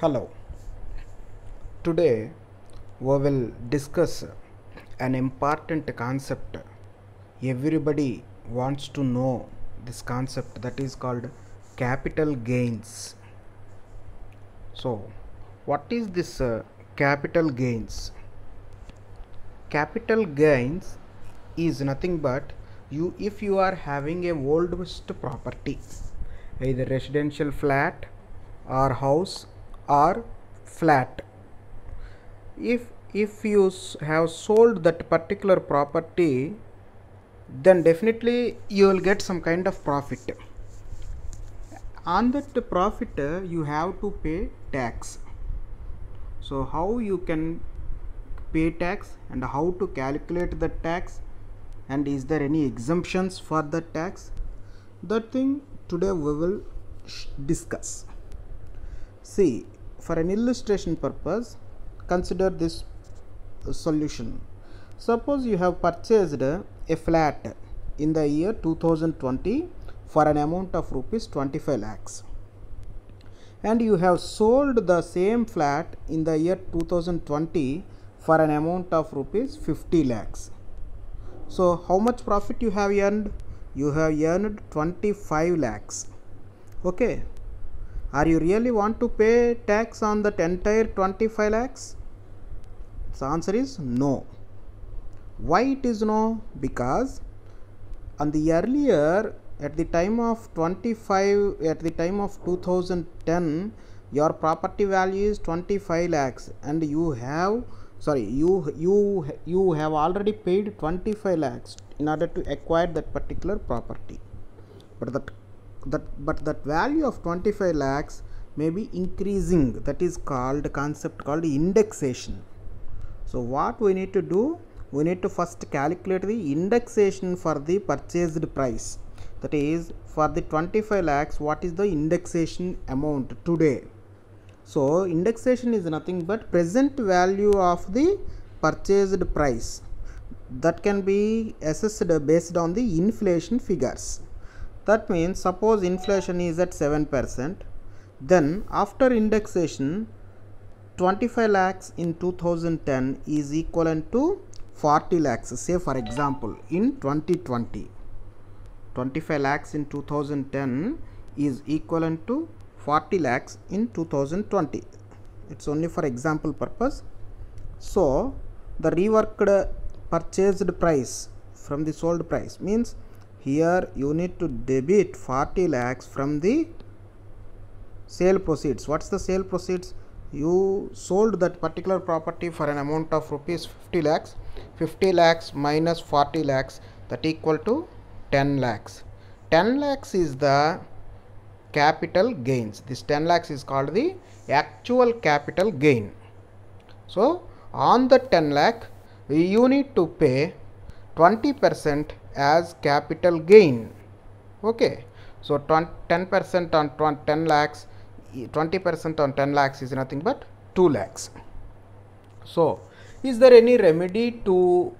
Hello. Today we will discuss an important concept. Everybody wants to know this concept that is called capital gains. So, what is this uh, capital gains? Capital gains is nothing but you if you are having a oldest property either residential flat or house are flat if if you have sold that particular property then definitely you will get some kind of profit on that profit you have to pay tax so how you can pay tax and how to calculate the tax and is there any exemptions for the tax that thing today we will discuss see for an illustration purpose consider this solution suppose you have purchased a flat in the year 2020 for an amount of rupees 25 lakhs and you have sold the same flat in the year 2020 for an amount of rupees 50 lakhs so how much profit you have earned you have earned 25 lakhs okay are you really want to pay tax on that entire 25 lakhs the answer is no why it is no because on the earlier at the time of 25 at the time of 2010 your property value is 25 lakhs and you have sorry you you you have already paid 25 lakhs in order to acquire that particular property but that that but that value of 25 lakhs may be increasing that is called concept called indexation so what we need to do we need to first calculate the indexation for the purchased price that is for the 25 lakhs what is the indexation amount today so indexation is nothing but present value of the purchased price that can be assessed based on the inflation figures that means suppose inflation is at 7%, then after indexation 25 lakhs in 2010 is equivalent to 40 lakhs say for example in 2020. 25 lakhs in 2010 is equivalent to 40 lakhs in 2020 it's only for example purpose so the reworked purchased price from the sold price means here you need to debit 40 lakhs from the sale proceeds what's the sale proceeds you sold that particular property for an amount of rupees 50 lakhs 50 lakhs minus 40 lakhs that equal to 10 lakhs 10 lakhs is the capital gains this 10 lakhs is called the actual capital gain so on the 10 lakh you need to pay 20 percent as capital gain okay so 10 percent on 10 lakhs 20 percent on 10 lakhs is nothing but 2 lakhs so is there any remedy to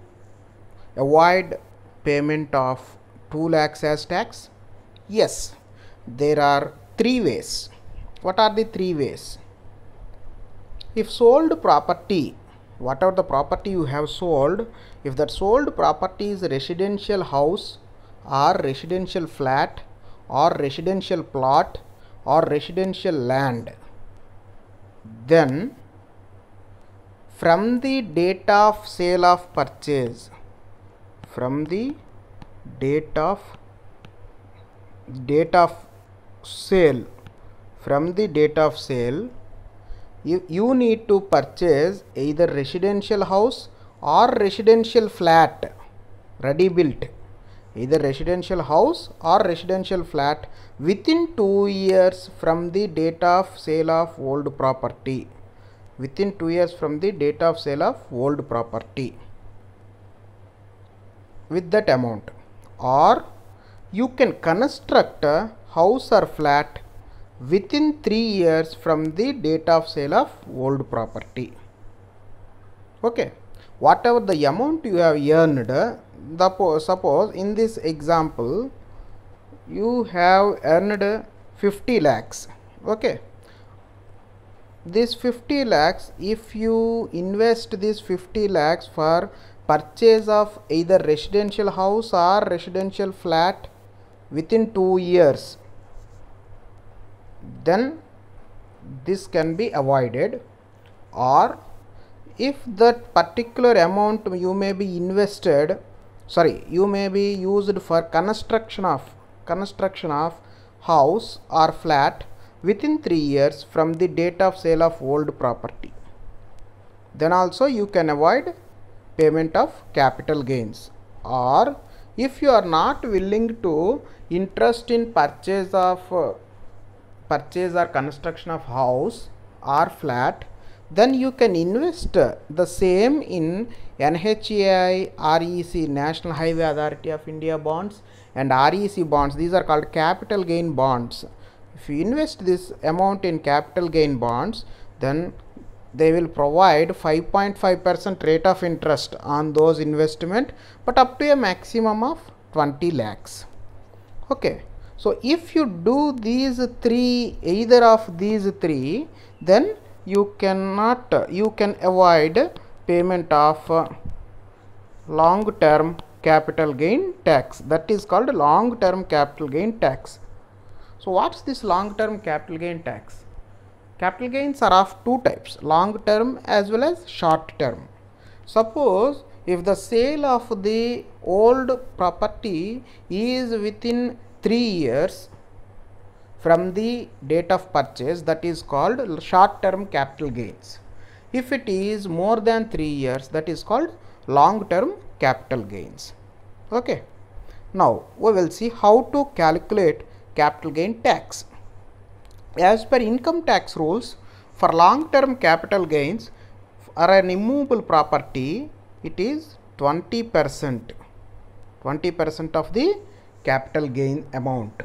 avoid payment of 2 lakhs as tax yes there are three ways what are the three ways if sold property whatever the property you have sold if that sold property is residential house or residential flat or residential plot or residential land then from the date of sale of purchase from the date of date of sale from the date of sale you, you need to purchase either residential house or residential flat ready built either residential house or residential flat within 2 years from the date of sale of old property within 2 years from the date of sale of old property with that amount or you can construct a house or flat within 3 years from the date of sale of old property. Okay. Whatever the amount you have earned, the, suppose in this example, you have earned 50 lakhs. Okay. This 50 lakhs, if you invest this 50 lakhs for purchase of either residential house or residential flat within 2 years, then this can be avoided or if that particular amount you may be invested sorry you may be used for construction of construction of house or flat within 3 years from the date of sale of old property then also you can avoid payment of capital gains or if you are not willing to interest in purchase of uh, purchase or construction of house or flat then you can invest the same in NHAI, REC, National Highway Authority of India bonds and REC bonds. These are called capital gain bonds. If you invest this amount in capital gain bonds, then they will provide 5.5% rate of interest on those investment but up to a maximum of 20 lakhs. Okay. So, if you do these three, either of these three, then you cannot, you can avoid payment of uh, long term capital gain tax. That is called long term capital gain tax. So, what's this long term capital gain tax? Capital gains are of two types, long term as well as short term. Suppose if the sale of the old property is within three years from the date of purchase that is called short term capital gains. If it is more than 3 years that is called long term capital gains. Okay. Now we will see how to calculate capital gain tax. As per income tax rules for long term capital gains or an immovable property it is 20 percent 20 percent of the capital gain amount.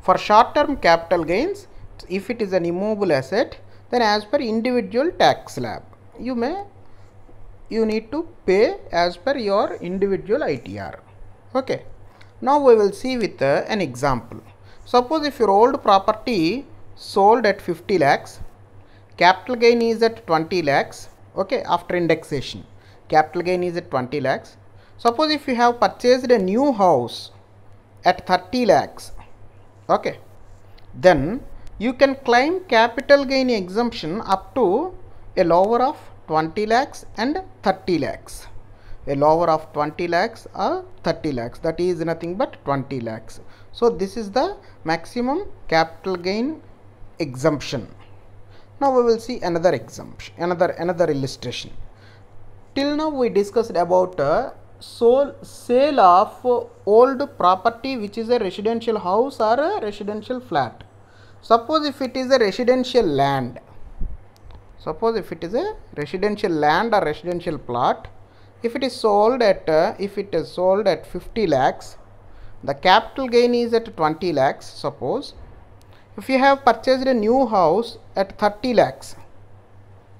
For short term capital gains, if it is an immovable asset, then as per individual tax slab, you may you need to pay as per your individual ITR. Okay. Now we will see with uh, an example. Suppose if your old property sold at 50 lakhs, capital gain is at 20 lakhs, okay, after indexation, capital gain is at 20 lakhs. Suppose if you have purchased a new house at 30 lakhs okay then you can claim capital gain exemption up to a lower of 20 lakhs and 30 lakhs a lower of 20 lakhs or 30 lakhs that is nothing but 20 lakhs so this is the maximum capital gain exemption now we will see another exemption another another illustration till now we discussed about uh, sole sale of old property which is a residential house or a residential flat suppose if it is a residential land suppose if it is a residential land or residential plot if it is sold at uh, if it is sold at 50 lakhs the capital gain is at 20 lakhs suppose if you have purchased a new house at 30 lakhs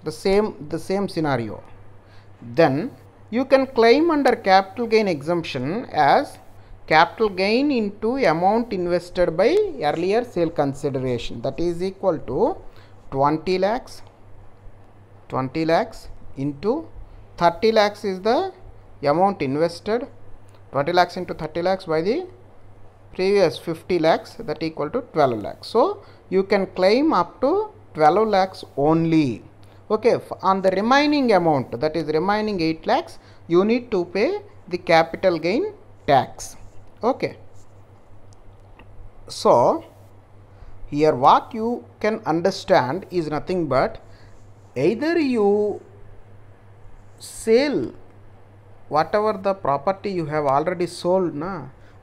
the same the same scenario then you can claim under capital gain exemption as capital gain into amount invested by earlier sale consideration that is equal to 20 lakhs 20 lakhs into 30 lakhs is the amount invested 20 lakhs into 30 lakhs by the previous 50 lakhs that equal to 12 lakhs so you can claim up to 12 lakhs only okay on the remaining amount that is remaining 8 lakhs you need to pay the capital gain tax okay so here what you can understand is nothing but either you sell whatever the property you have already sold na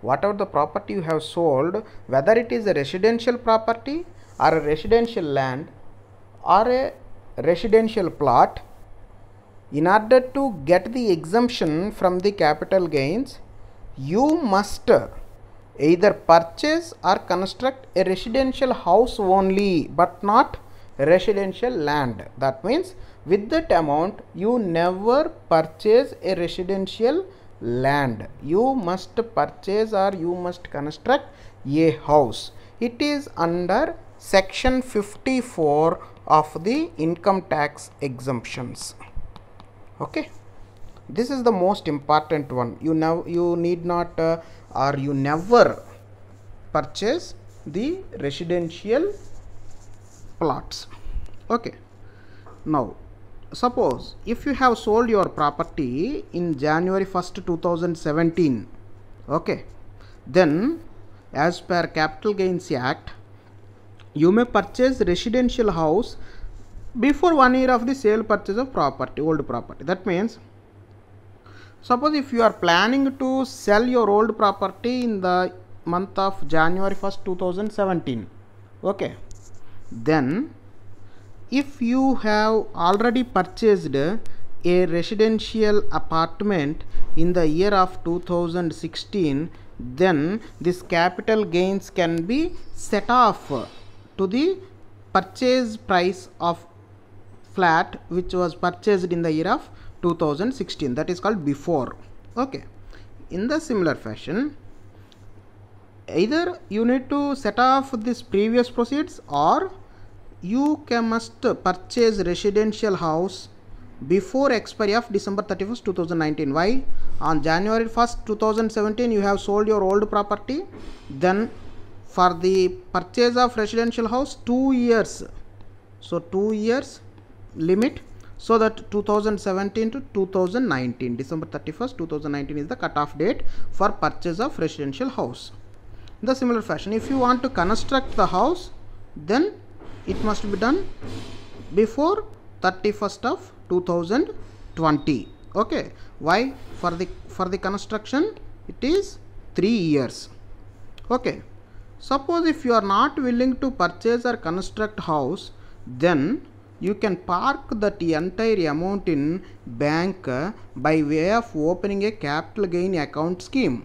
whatever the property you have sold whether it is a residential property or a residential land or a residential plot in order to get the exemption from the capital gains you must either purchase or construct a residential house only but not residential land that means with that amount you never purchase a residential land you must purchase or you must construct a house it is under section 54 of the income tax exemptions okay this is the most important one you now you need not uh, or you never purchase the residential plots okay now suppose if you have sold your property in January 1st 2017 okay then as per capital gains act you may purchase residential house before one year of the sale purchase of property old property that means suppose if you are planning to sell your old property in the month of January 1st 2017 okay then if you have already purchased a residential apartment in the year of 2016 then this capital gains can be set off to the purchase price of flat which was purchased in the year of 2016 that is called before okay in the similar fashion either you need to set off this previous proceeds or you can must purchase residential house before expiry of December 31st 2019 why on January 1st 2017 you have sold your old property then for the purchase of residential house 2 years so 2 years limit so that 2017 to 2019 December 31st 2019 is the cutoff date for purchase of residential house in the similar fashion if you want to construct the house then it must be done before 31st of 2020 okay why for the for the construction it is 3 years okay Suppose if you are not willing to purchase or construct house, then you can park that entire amount in bank by way of opening a capital gain account scheme.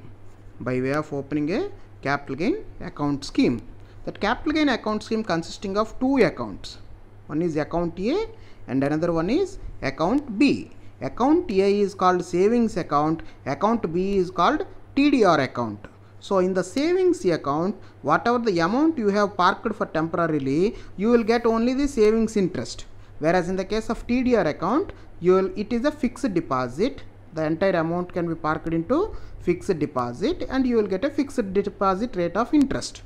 By way of opening a capital gain account scheme. That capital gain account scheme consisting of two accounts. One is account A and another one is account B. Account A is called savings account, account B is called TDR account. So in the savings account, whatever the amount you have parked for temporarily, you will get only the savings interest. Whereas in the case of TDR account, you will, it is a fixed deposit. The entire amount can be parked into fixed deposit and you will get a fixed deposit rate of interest.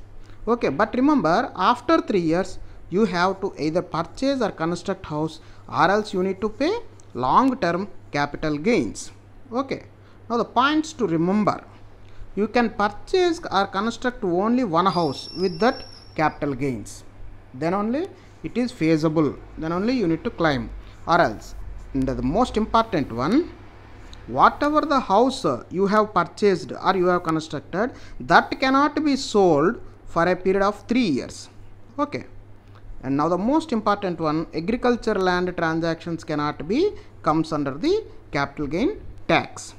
Okay, but remember after 3 years, you have to either purchase or construct house or else you need to pay long term capital gains. Okay. Now the points to remember you can purchase or construct only one house with that capital gains then only it is feasible then only you need to climb or else the most important one whatever the house you have purchased or you have constructed that cannot be sold for a period of 3 years okay and now the most important one agriculture land transactions cannot be comes under the capital gain tax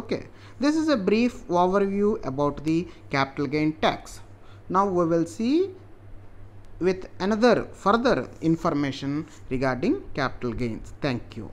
okay this is a brief overview about the capital gain tax now we will see with another further information regarding capital gains thank you